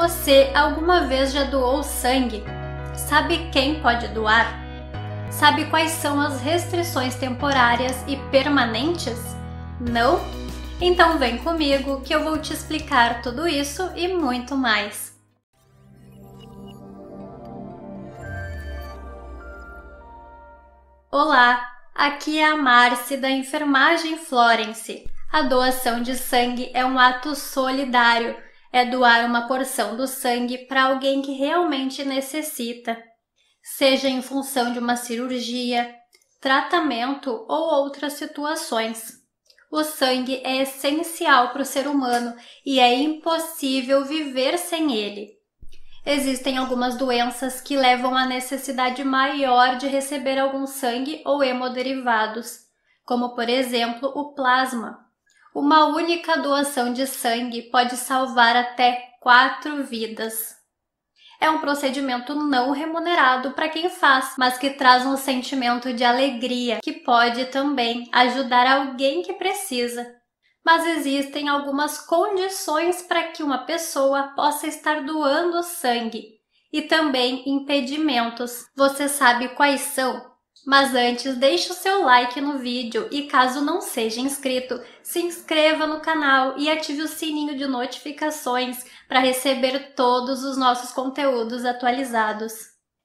Você alguma vez já doou sangue? Sabe quem pode doar? Sabe quais são as restrições temporárias e permanentes? Não? Então vem comigo que eu vou te explicar tudo isso e muito mais. Olá, aqui é a Marci da Enfermagem Florence. A doação de sangue é um ato solidário é doar uma porção do sangue para alguém que realmente necessita, seja em função de uma cirurgia, tratamento ou outras situações. O sangue é essencial para o ser humano e é impossível viver sem ele. Existem algumas doenças que levam à necessidade maior de receber algum sangue ou hemoderivados, como por exemplo o plasma, uma única doação de sangue pode salvar até quatro vidas. É um procedimento não remunerado para quem faz, mas que traz um sentimento de alegria que pode também ajudar alguém que precisa. Mas existem algumas condições para que uma pessoa possa estar doando sangue e também impedimentos. Você sabe quais são? Mas antes, deixe o seu like no vídeo e caso não seja inscrito, se inscreva no canal e ative o sininho de notificações para receber todos os nossos conteúdos atualizados.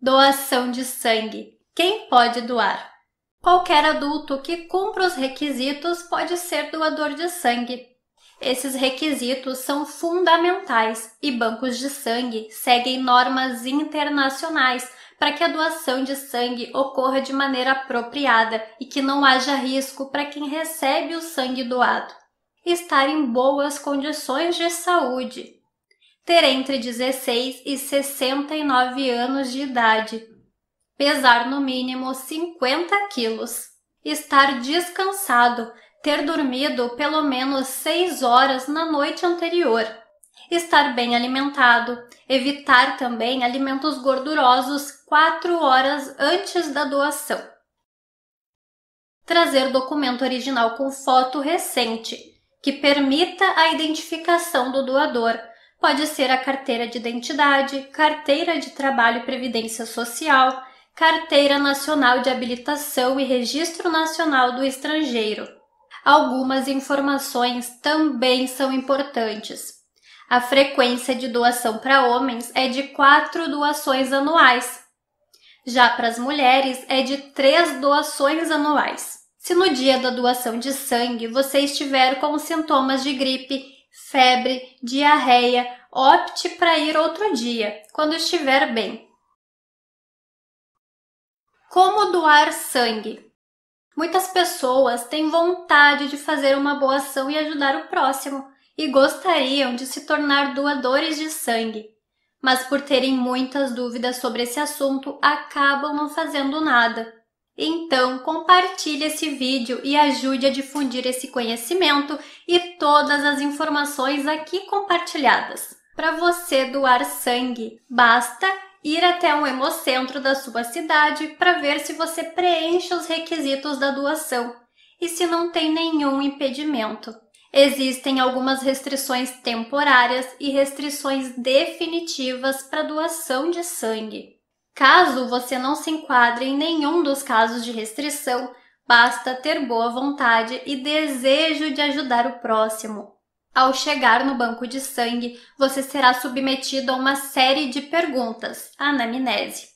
Doação de sangue. Quem pode doar? Qualquer adulto que cumpra os requisitos pode ser doador de sangue. Esses requisitos são fundamentais e bancos de sangue seguem normas internacionais para que a doação de sangue ocorra de maneira apropriada e que não haja risco para quem recebe o sangue doado. Estar em boas condições de saúde. Ter entre 16 e 69 anos de idade. Pesar no mínimo 50 quilos. Estar descansado. Ter dormido pelo menos 6 horas na noite anterior estar bem alimentado, evitar também alimentos gordurosos 4 horas antes da doação. Trazer documento original com foto recente, que permita a identificação do doador. Pode ser a carteira de identidade, carteira de trabalho e previdência social, carteira nacional de habilitação e registro nacional do estrangeiro. Algumas informações também são importantes a frequência de doação para homens é de quatro doações anuais. Já para as mulheres é de três doações anuais. Se no dia da doação de sangue você estiver com sintomas de gripe, febre, diarreia, opte para ir outro dia, quando estiver bem. Como doar sangue? Muitas pessoas têm vontade de fazer uma boa ação e ajudar o próximo, e gostariam de se tornar doadores de sangue, mas por terem muitas dúvidas sobre esse assunto acabam não fazendo nada. Então, compartilhe esse vídeo e ajude a difundir esse conhecimento e todas as informações aqui compartilhadas. Para você doar sangue, basta ir até um hemocentro da sua cidade para ver se você preenche os requisitos da doação e se não tem nenhum impedimento. Existem algumas restrições temporárias e restrições definitivas para doação de sangue. Caso você não se enquadre em nenhum dos casos de restrição, basta ter boa vontade e desejo de ajudar o próximo. Ao chegar no banco de sangue, você será submetido a uma série de perguntas, anamnese.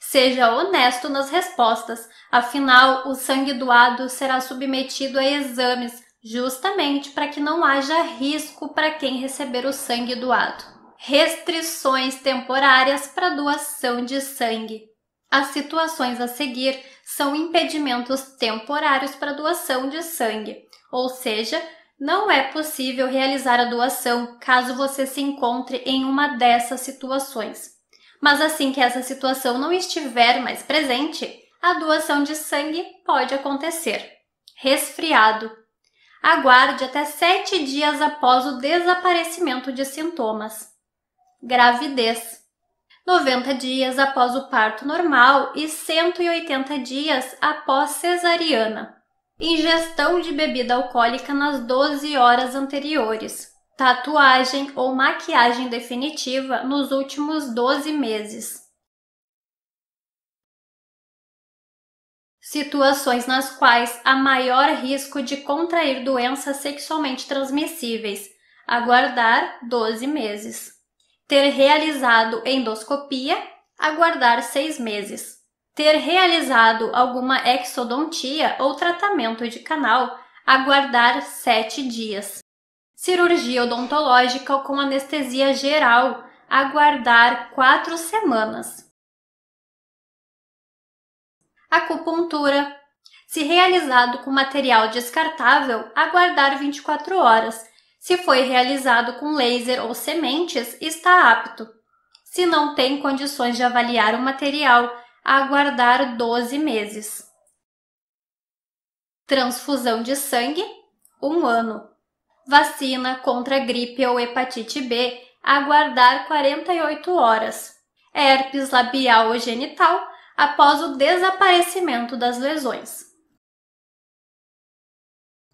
Seja honesto nas respostas, afinal, o sangue doado será submetido a exames justamente para que não haja risco para quem receber o sangue doado. Restrições temporárias para doação de sangue. As situações a seguir são impedimentos temporários para doação de sangue, ou seja, não é possível realizar a doação caso você se encontre em uma dessas situações. Mas assim que essa situação não estiver mais presente, a doação de sangue pode acontecer. Resfriado, aguarde até sete dias após o desaparecimento de sintomas. Gravidez. 90 dias após o parto normal e 180 dias após cesariana. Ingestão de bebida alcoólica nas 12 horas anteriores. Tatuagem ou maquiagem definitiva nos últimos 12 meses situações nas quais há maior risco de contrair doenças sexualmente transmissíveis, aguardar 12 meses. Ter realizado endoscopia, aguardar 6 meses. Ter realizado alguma exodontia ou tratamento de canal, aguardar 7 dias. Cirurgia odontológica com anestesia geral, aguardar 4 semanas acupuntura. Se realizado com material descartável, aguardar 24 horas. Se foi realizado com laser ou sementes, está apto. Se não tem condições de avaliar o material, aguardar 12 meses. Transfusão de sangue, um ano. Vacina contra gripe ou hepatite B, aguardar 48 horas. Herpes labial ou genital, após o desaparecimento das lesões.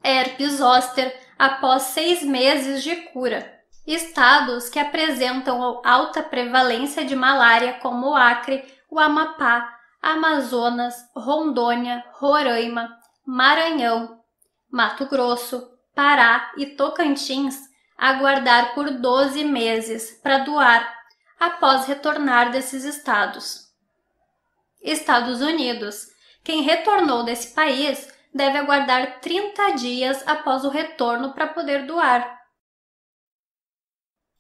Herpes zoster após seis meses de cura. Estados que apresentam alta prevalência de malária, como o Acre, o Amapá, Amazonas, Rondônia, Roraima, Maranhão, Mato Grosso, Pará e Tocantins, aguardar por 12 meses para doar após retornar desses estados. Estados Unidos. Quem retornou desse país deve aguardar 30 dias após o retorno para poder doar.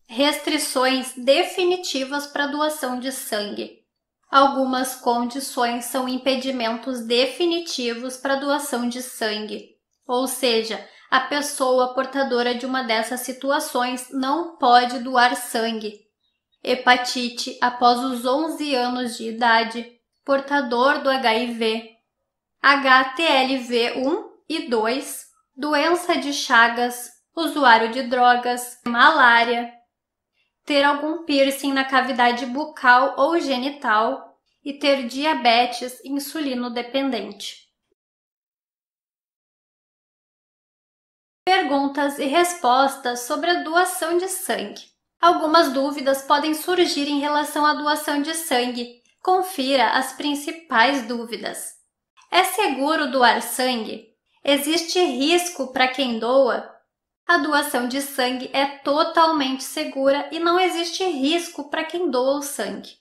Restrições definitivas para doação de sangue. Algumas condições são impedimentos definitivos para doação de sangue, ou seja, a pessoa portadora de uma dessas situações não pode doar sangue. Hepatite após os 11 anos de idade, portador do HIV, HTLV 1 e 2, doença de Chagas, usuário de drogas, malária, ter algum piercing na cavidade bucal ou genital e ter diabetes insulino dependente. Perguntas e respostas sobre a doação de sangue. Algumas dúvidas podem surgir em relação à doação de sangue Confira as principais dúvidas. É seguro doar sangue? Existe risco para quem doa? A doação de sangue é totalmente segura e não existe risco para quem doa o sangue.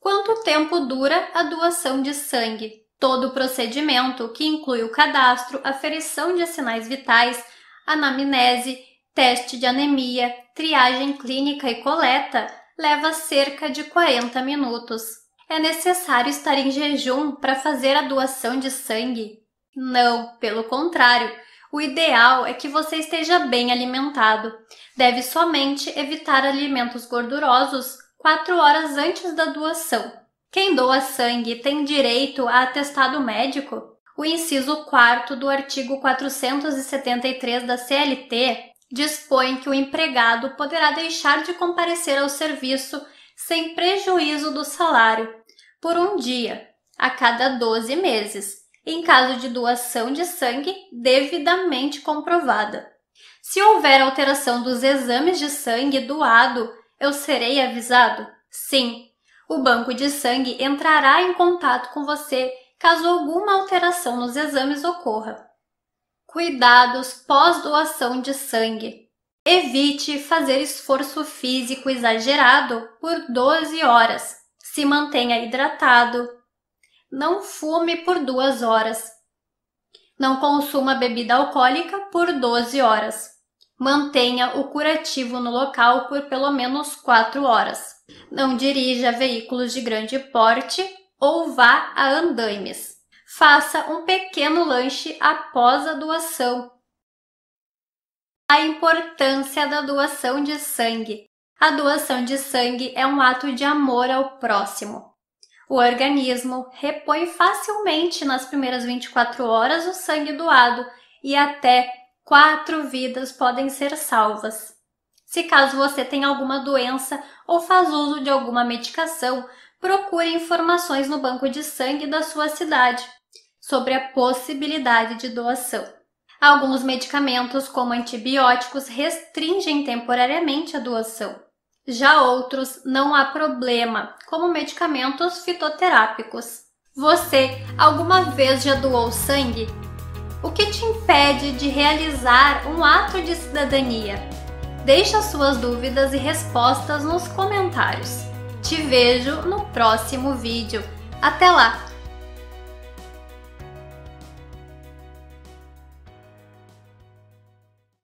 Quanto tempo dura a doação de sangue? Todo o procedimento, que inclui o cadastro, aferição de sinais vitais, anamnese, teste de anemia, triagem clínica e coleta, leva cerca de 40 minutos. É necessário estar em jejum para fazer a doação de sangue? Não, pelo contrário. O ideal é que você esteja bem alimentado. Deve somente evitar alimentos gordurosos 4 horas antes da doação. Quem doa sangue tem direito a atestado médico? O inciso 4 do artigo 473 da CLT dispõe que o empregado poderá deixar de comparecer ao serviço sem prejuízo do salário, por um dia, a cada 12 meses, em caso de doação de sangue devidamente comprovada. Se houver alteração dos exames de sangue doado, eu serei avisado? Sim. O banco de sangue entrará em contato com você caso alguma alteração nos exames ocorra. Cuidados pós-doação de sangue. Evite fazer esforço físico exagerado por 12 horas. Se mantenha hidratado. Não fume por duas horas. Não consuma bebida alcoólica por 12 horas. Mantenha o curativo no local por pelo menos 4 horas. Não dirija veículos de grande porte ou vá a andaimes. Faça um pequeno lanche após a doação a importância da doação de sangue. A doação de sangue é um ato de amor ao próximo. O organismo repõe facilmente nas primeiras 24 horas o sangue doado e até quatro vidas podem ser salvas. Se caso você tem alguma doença ou faz uso de alguma medicação, procure informações no banco de sangue da sua cidade sobre a possibilidade de doação. Alguns medicamentos, como antibióticos, restringem temporariamente a doação. Já outros não há problema, como medicamentos fitoterápicos. Você alguma vez já doou sangue? O que te impede de realizar um ato de cidadania? Deixa suas dúvidas e respostas nos comentários. Te vejo no próximo vídeo. Até lá!